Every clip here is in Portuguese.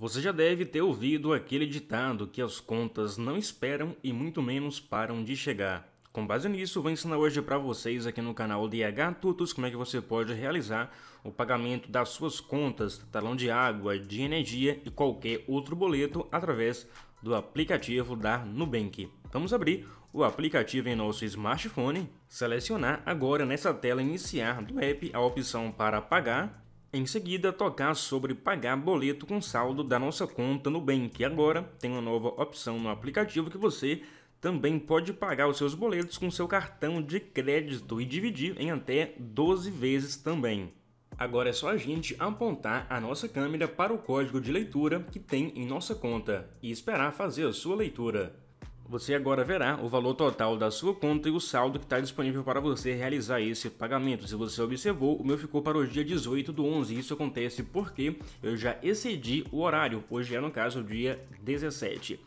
Você já deve ter ouvido aquele ditado que as contas não esperam e muito menos param de chegar. Com base nisso, vou ensinar hoje para vocês aqui no canal DH Tutos como é que você pode realizar o pagamento das suas contas, talão de água, de energia e qualquer outro boleto através do aplicativo da Nubank. Vamos abrir o aplicativo em nosso smartphone, selecionar agora nessa tela iniciar do app a opção para pagar em seguida, tocar sobre pagar boleto com saldo da nossa conta no Nubank. E agora tem uma nova opção no aplicativo que você também pode pagar os seus boletos com seu cartão de crédito e dividir em até 12 vezes também. Agora é só a gente apontar a nossa câmera para o código de leitura que tem em nossa conta e esperar fazer a sua leitura. Você agora verá o valor total da sua conta e o saldo que está disponível para você realizar esse pagamento. Se você observou, o meu ficou para o dia 18 do 11. Isso acontece porque eu já excedi o horário. Hoje é, no caso, o dia 17.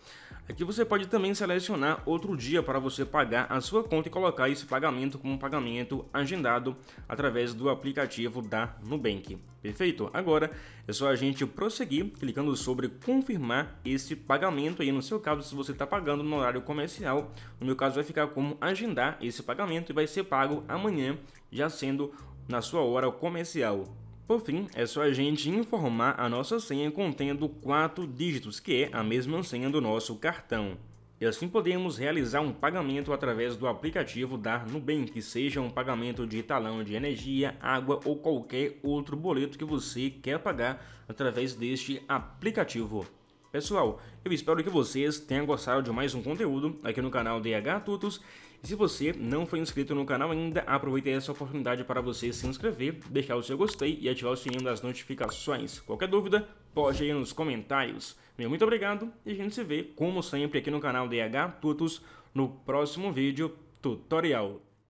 Aqui é você pode também selecionar outro dia para você pagar a sua conta e colocar esse pagamento como um pagamento agendado através do aplicativo da Nubank. Perfeito? Agora é só a gente prosseguir clicando sobre confirmar esse pagamento aí. No seu caso, se você está pagando no horário comercial, no meu caso vai ficar como agendar esse pagamento e vai ser pago amanhã, já sendo na sua hora comercial. Por fim, é só a gente informar a nossa senha contendo quatro dígitos, que é a mesma senha do nosso cartão. E assim podemos realizar um pagamento através do aplicativo da Nubank, seja um pagamento de talão de energia, água ou qualquer outro boleto que você quer pagar através deste aplicativo. Pessoal, eu espero que vocês tenham gostado de mais um conteúdo aqui no canal DH Tutos. E se você não foi inscrito no canal ainda, aproveite essa oportunidade para você se inscrever, deixar o seu gostei e ativar o sininho das notificações. Qualquer dúvida, pode ir nos comentários. Meu muito obrigado e a gente se vê, como sempre, aqui no canal DH Tutos no próximo vídeo tutorial.